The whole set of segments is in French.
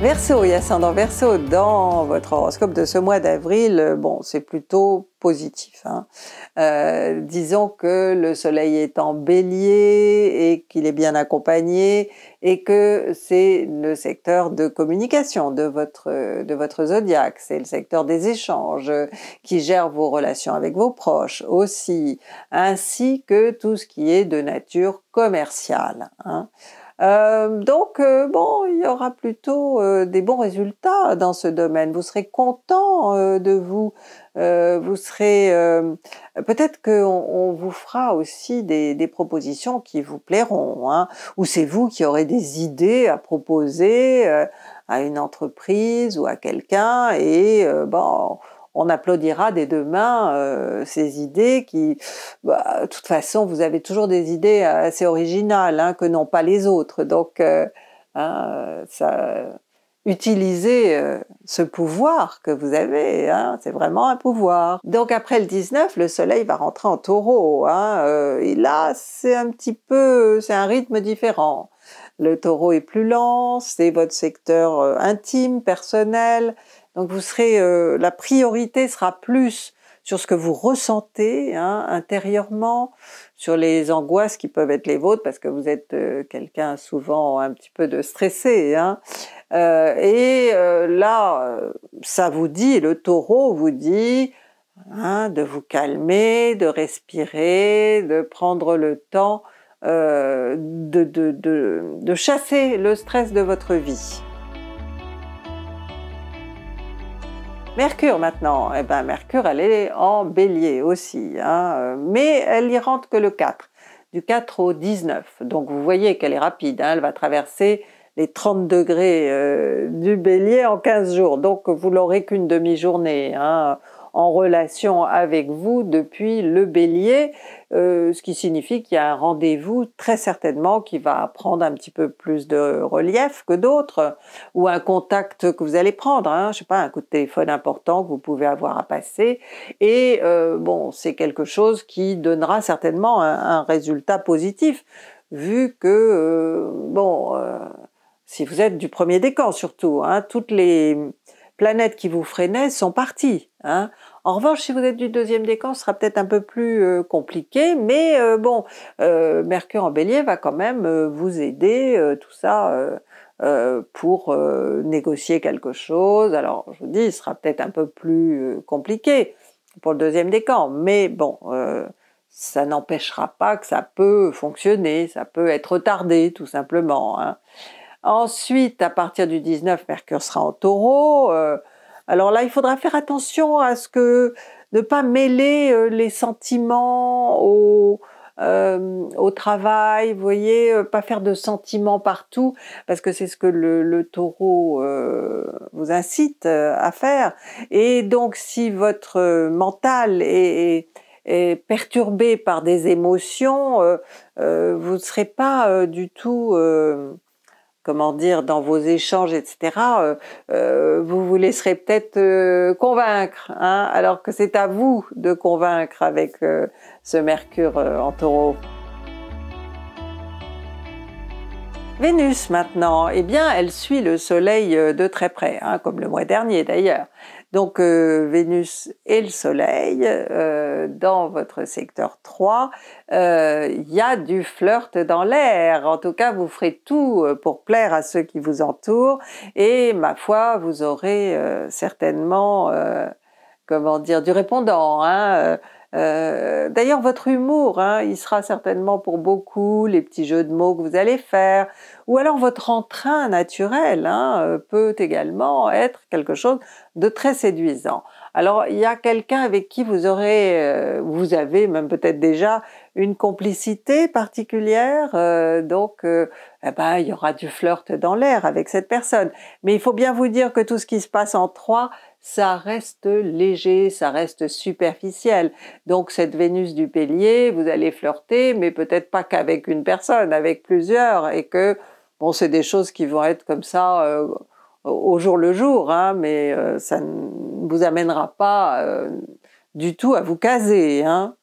Verseau et ascendant Verseau dans votre horoscope de ce mois d'avril, bon, c'est plutôt positif. Hein. Euh, disons que le soleil est en bélier et qu'il est bien accompagné et que c'est le secteur de communication de votre, de votre zodiaque, c'est le secteur des échanges qui gère vos relations avec vos proches aussi, ainsi que tout ce qui est de nature commerciale. Hein. Euh, donc, euh, bon, il y aura plutôt euh, des bons résultats dans ce domaine. Vous serez content de vous. vous serez. Peut-être qu'on on vous fera aussi des, des, propositions qui vous plairont, hein, ou c'est vous qui aurez des idées à proposer à une entreprise ou à quelqu'un, et bon on applaudira dès demain euh, ces idées qui, bah, de toute façon, vous avez toujours des idées assez originales hein, que n'ont pas les autres. Donc, euh, hein, utiliser euh, ce pouvoir que vous avez, hein, c'est vraiment un pouvoir. Donc après le 19, le soleil va rentrer en taureau, et là c'est un petit peu, c'est un rythme différent. Le taureau est plus lent, c'est votre secteur intime, personnel, donc vous serez, euh, la priorité sera plus sur ce que vous ressentez hein, intérieurement, sur les angoisses qui peuvent être les vôtres parce que vous êtes euh, quelqu'un souvent un petit peu de stressé. Hein. Euh, et là, ça vous dit, le taureau vous dit hein, de vous calmer, de respirer, de prendre le temps de chasser le stress de votre vie. Mercure maintenant, et eh ben Mercure elle est en bélier aussi, hein. mais elle y rentre que le 4, du 4 au 19. Donc vous voyez qu'elle est rapide, hein. elle va traverser les 30 degrés euh, du bélier en 15 jours, donc vous l'aurez qu'une demi-journée. Hein en relation avec vous depuis le bélier, euh, ce qui signifie qu'il y a un rendez-vous très certainement qui va prendre un petit peu plus de relief que d'autres, ou un contact que vous allez prendre, hein, je sais pas, un coup de téléphone important que vous pouvez avoir à passer, et euh, bon, c'est quelque chose qui donnera certainement un, résultat positif, vu que, euh, bon, si vous êtes du premier décan surtout, hein, toutes les planètes qui vous freinaient sont parties. Hein. En revanche, si vous êtes du deuxième décan, ce sera peut-être un peu plus euh, compliqué, mais euh, bon, euh, Mercure en bélier va quand même vous aider, tout ça, pour négocier quelque chose. Alors, je vous dis, ce sera peut-être un peu plus compliqué pour le deuxième décan, mais bon, ça n'empêchera pas que ça peut fonctionner, ça peut être retardé, tout simplement. Hein. Ensuite, à partir du 19, Mercure sera en taureau. Euh, alors là, il faudra faire attention à ce que ne pas mêler euh, les sentiments euh, au, travail, vous voyez, pas faire de sentiments partout, parce que c'est ce que le, taureau vous incite à faire. Et donc si votre mental est perturbé par des émotions, vous ne serez pas du tout comment dire, dans vos échanges, etc., euh, euh, vous vous laisserez peut-être euh, convaincre, hein. alors que c'est à vous de convaincre avec ce Mercure en taureau. Vénus maintenant, eh bien, elle suit le Soleil euh, de très près, hein, comme le mois dernier d'ailleurs. Donc euh, Vénus et le Soleil, euh, dans votre secteur 3, il y a du flirt dans l'air. En tout cas, vous ferez tout pour plaire à ceux qui vous entourent et, ma foi, vous aurez certainement, comment dire, du répondant. Hein, euh, d'ailleurs, votre humour, hein, il sera certainement pour beaucoup les petits jeux de mots que vous allez faire, ou alors votre entrain naturel hein, euh, peut également être quelque chose de très séduisant. Alors, il y a quelqu'un avec qui vous aurez, euh, vous avez même peut-être déjà une complicité particulière, donc eh ben, il y aura du flirt dans l'air avec cette personne. Mais il faut bien vous dire que tout ce qui se passe en trois, ça reste léger, ça reste superficiel. Donc cette Vénus du pélier, vous allez flirter, mais peut-être pas qu'avec une personne, avec plusieurs, et que bon, c'est des choses qui vont être comme ça euh, au jour le jour, hein, mais euh, ça ne vous amènera pas euh, du tout à vous caser. Hein.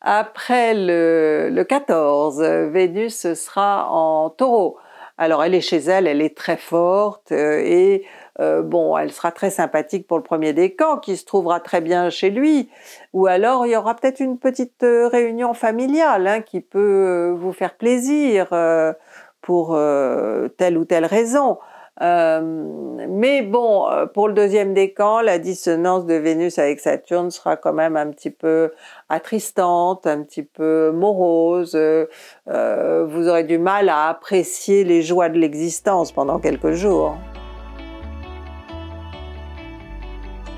Après le, le 14, Vénus sera en taureau. Alors elle est chez elle, elle est très forte et euh, bon, elle sera très sympathique pour le premier décan qui se trouvera très bien chez lui. Ou alors, il y aura peut-être une petite euh, réunion familiale hein, qui peut euh, vous faire plaisir pour telle ou telle raison. mais bon, pour le deuxième décan, la dissonance de Vénus avec Saturne sera quand même un petit peu attristante, un petit peu morose. vous aurez du mal à apprécier les joies de l'existence pendant quelques jours.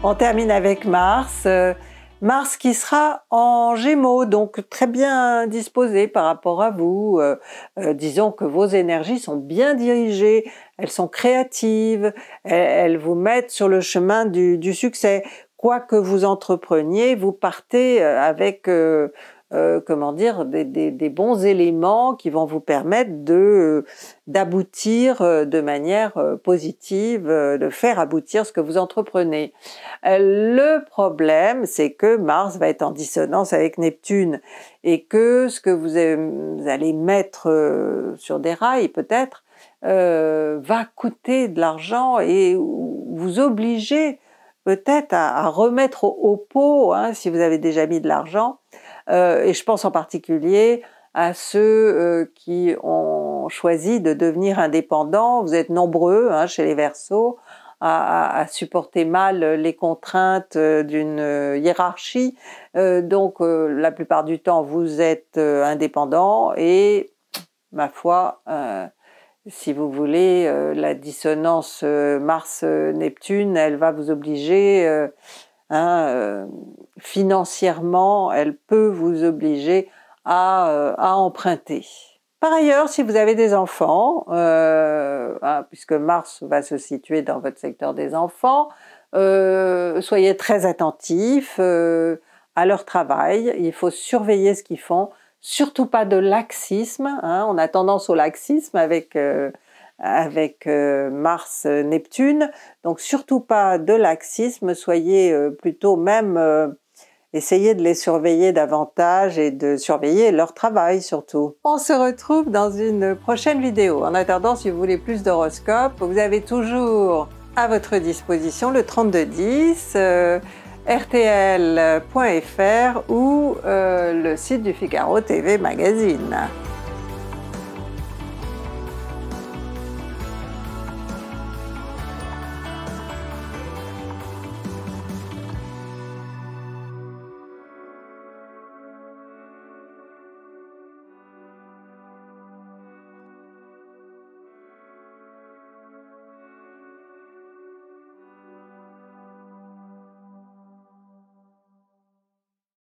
On termine avec Mars. Euh, Mars qui sera en Gémeaux, donc très bien disposé par rapport à vous. Euh, euh, disons que vos énergies sont bien dirigées, elles sont créatives, elles, vous mettent sur le chemin du, succès. Quoi que vous entrepreniez, vous partez avec euh, comment dire, des, bons éléments qui vont vous permettre de euh, d'aboutir euh, de manière positive, de faire aboutir ce que vous entreprenez. Le problème, c'est que Mars va être en dissonance avec Neptune et que ce que vous allez mettre sur des rails peut-être va coûter de l'argent et vous obliger peut-être à, remettre au, pot, hein, si vous avez déjà mis de l'argent, euh, et je pense en particulier à ceux euh, qui ont choisi de devenir indépendants. Vous êtes nombreux hein, chez les Verseaux à, supporter mal les contraintes euh, d'une hiérarchie. donc la plupart du temps, vous êtes indépendants. et, ma foi, si vous voulez, la dissonance Mars-Neptune, elle va vous obliger Hein, euh, financièrement, elle peut vous obliger euh, à, emprunter. Par ailleurs, si vous avez des enfants, euh, hein, puisque Mars va se situer dans votre secteur des enfants, soyez très attentifs à leur travail. Il faut surveiller ce qu'ils font, surtout pas de laxisme. Hein. on a tendance au laxisme avec avec euh, Mars-Neptune. Euh, Donc surtout pas de laxisme, soyez euh, plutôt même essayez de les surveiller davantage et de surveiller leur travail surtout. On se retrouve dans une prochaine vidéo. En attendant, si vous voulez plus d'horoscopes, vous avez toujours à votre disposition le 3210, rtl.fr ou le site du Figaro TV Magazine.